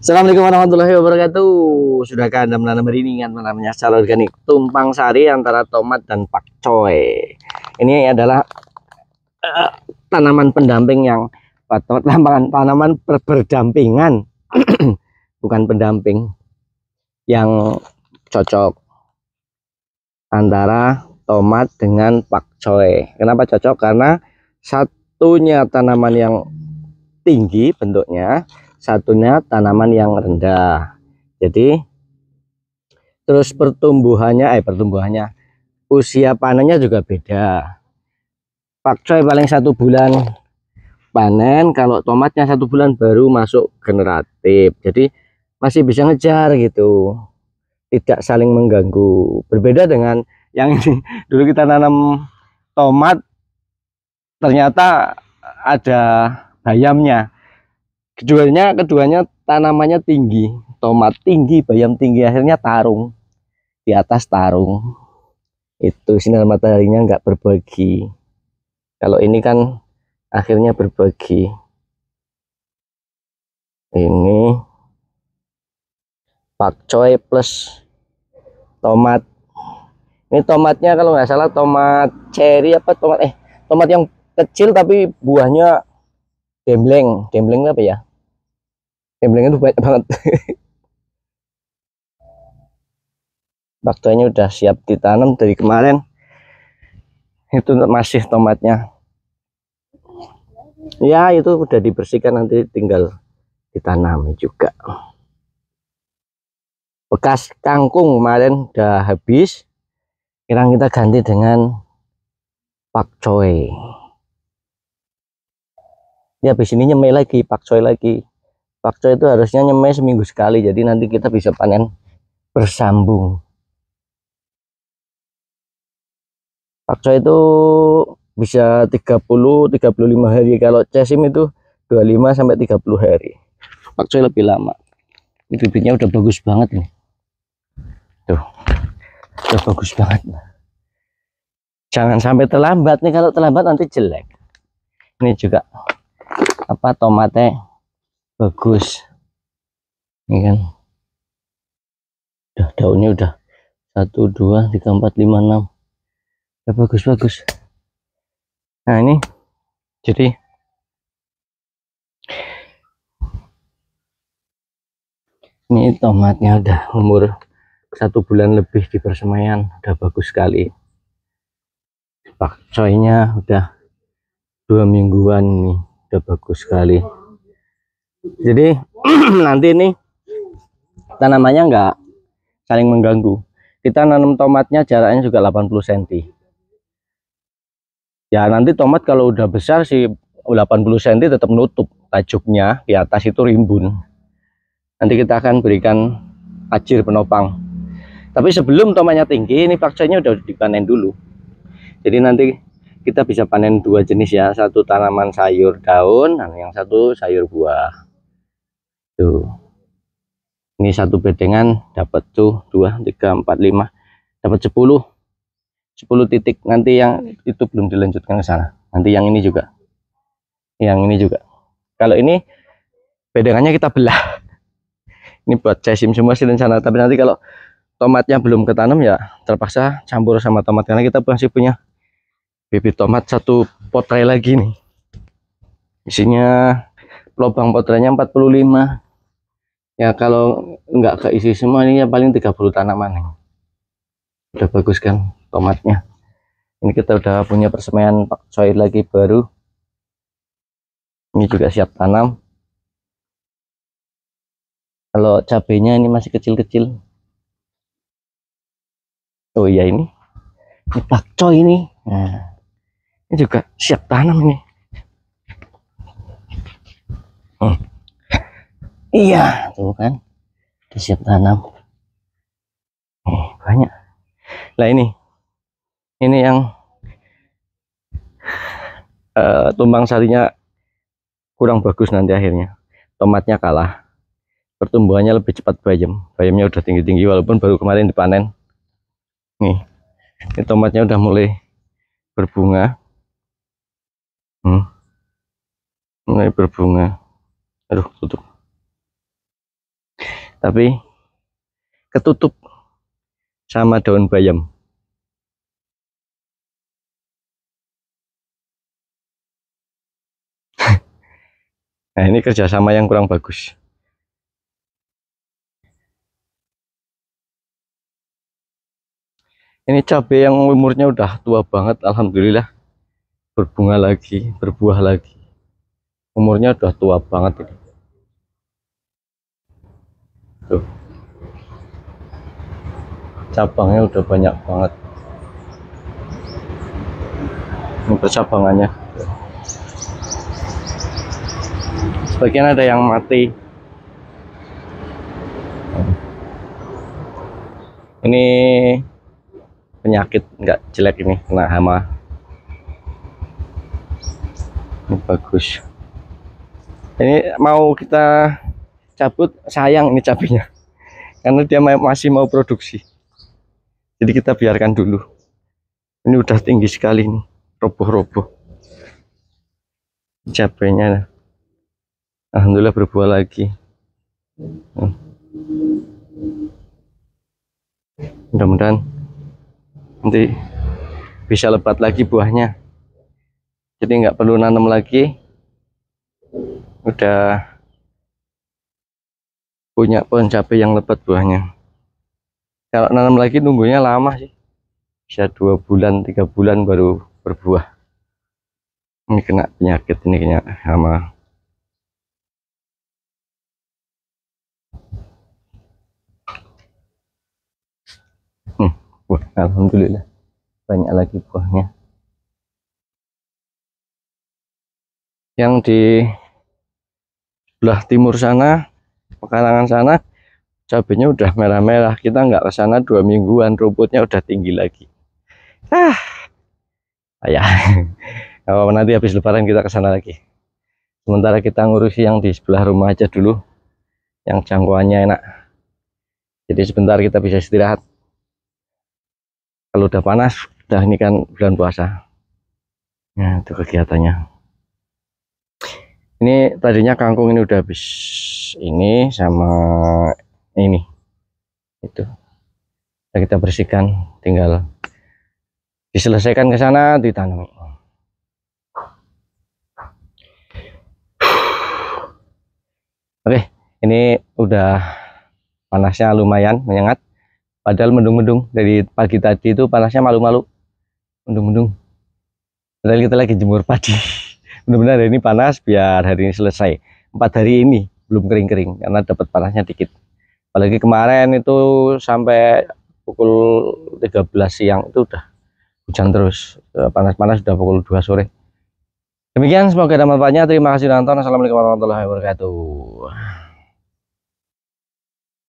Assalamualaikum warahmatullahi wabarakatuh. Sudahkah Anda menanam beriringan menanamnya secara organik? Tumpang sari antara tomat dan pakcoy. Ini adalah uh, tanaman pendamping yang tanaman tanaman ber berdampingan bukan pendamping yang cocok antara tomat dengan pakcoy. Kenapa cocok? Karena satunya tanaman yang tinggi bentuknya satunya tanaman yang rendah jadi terus pertumbuhannya eh pertumbuhannya usia panennya juga beda pakcoy paling satu bulan panen kalau tomatnya satu bulan baru masuk generatif jadi masih bisa ngejar gitu tidak saling mengganggu berbeda dengan yang ini dulu kita nanam tomat ternyata ada bayamnya keduanya keduanya tanamannya tinggi tomat tinggi bayam tinggi akhirnya tarung di atas tarung itu sinar mataharinya nggak berbagi kalau ini kan akhirnya berbagi ini pakcoy plus tomat ini tomatnya kalau nggak salah tomat cherry apa tomat eh tomat yang kecil tapi buahnya gembleng gembleng apa ya gamblingnya tuh banyak banget baktainya udah siap ditanam dari kemarin itu masih tomatnya ya itu udah dibersihkan nanti tinggal ditanam juga bekas kangkung kemarin udah habis sekarang kita ganti dengan pakcoy ya habis ini nyemai lagi pakcoy lagi Pakcoy itu harusnya nyemai seminggu sekali jadi nanti kita bisa panen bersambung Pakcoy itu bisa 30 35 hari kalau cesim itu 25 30 hari Pakcoy lebih lama ini bibitnya udah bagus banget nih tuh udah bagus banget jangan sampai terlambat nih kalau terlambat nanti jelek ini juga apa tomatnya bagus ini kan udah daunnya udah satu dua tiga empat lima enam ya bagus bagus nah ini jadi ini tomatnya udah umur satu bulan lebih di persemaian udah bagus sekali pakcoynya udah dua mingguan nih udah bagus sekali jadi nanti ini tanamannya enggak saling mengganggu kita nanam tomatnya jaraknya juga 80 cm ya nanti tomat kalau udah besar sih 80 cm tetap nutup tajuknya di atas itu rimbun nanti kita akan berikan acir penopang tapi sebelum tomatnya tinggi ini paksanya udah dipanen dulu jadi nanti kita bisa panen dua jenis ya satu tanaman sayur daun yang satu sayur buah tuh ini satu bedengan dapat tuh dua tiga empat lima dapat sepuluh sepuluh titik nanti yang itu belum dilanjutkan ke sana nanti yang ini juga yang ini juga kalau ini bedengannya kita belah ini buat cesim semua sih rencana tapi nanti kalau tomatnya belum ketanam ya terpaksa campur sama tomat karena kita masih punya bibit tomat satu potre lagi nih isinya lubang potrainya 45 ya kalau nggak keisi semua ini ya paling 30 tanaman nih. udah bagus kan tomatnya ini kita udah punya persemaian soil lagi baru ini juga siap tanam kalau cabenya ini masih kecil-kecil oh iya ini ini Coy ini nah, ini juga siap tanam ini iya nah, tuh kan siap tanam oh, banyak Nah ini ini yang uh, tumbang sarinya kurang bagus nanti akhirnya tomatnya kalah pertumbuhannya lebih cepat bayam bayamnya udah tinggi-tinggi walaupun baru kemarin dipanen nih ini tomatnya udah mulai berbunga hmm. mulai berbunga aduh tutup tapi ketutup sama daun bayam nah ini kerjasama yang kurang bagus ini cabai yang umurnya udah tua banget Alhamdulillah berbunga lagi berbuah lagi umurnya udah tua banget ini Tuh. Cabangnya udah banyak banget. Untuk percabangannya. Sebagian ada yang mati. Ini penyakit enggak jelek ini kena hama. Ini bagus. Ini mau kita cabut sayang ini cabenya karena dia masih mau produksi jadi kita biarkan dulu ini udah tinggi sekali ini roboh-roboh cabenya Alhamdulillah berbuah lagi hmm. mudah-mudahan nanti bisa lebat lagi buahnya jadi nggak perlu nanam lagi udah punya pohon cabai yang lebat buahnya kalau nanam lagi nunggunya lama sih bisa dua bulan tiga bulan baru berbuah ini kena penyakit ini kena hama hmm, wah, Alhamdulillah banyak lagi buahnya yang di sebelah timur sana pekarangan sana cabenya udah merah-merah kita nggak ke sana dua mingguan rumputnya udah tinggi lagi ah ayah kalau nanti habis lebaran kita ke sana lagi sementara kita ngurusi yang di sebelah rumah aja dulu yang jangkauannya enak jadi sebentar kita bisa istirahat kalau udah panas udah ini kan bulan puasa nah itu kegiatannya ini tadinya kangkung ini udah habis ini sama ini itu kita bersihkan tinggal diselesaikan ke sana ditanam. Oke, ini udah panasnya lumayan menyengat. Padahal mendung-mendung dari pagi tadi itu panasnya malu-malu. Mendung-mendung. Padahal kita lagi jemur padi benar-benar hari ini panas biar hari ini selesai empat hari ini belum kering-kering karena dapat panasnya dikit apalagi kemarin itu sampai pukul 13 siang itu udah hujan terus eh, panas-panas sudah pukul 2 sore demikian semoga ada manfaatnya terima kasih nonton assalamualaikum warahmatullahi wabarakatuh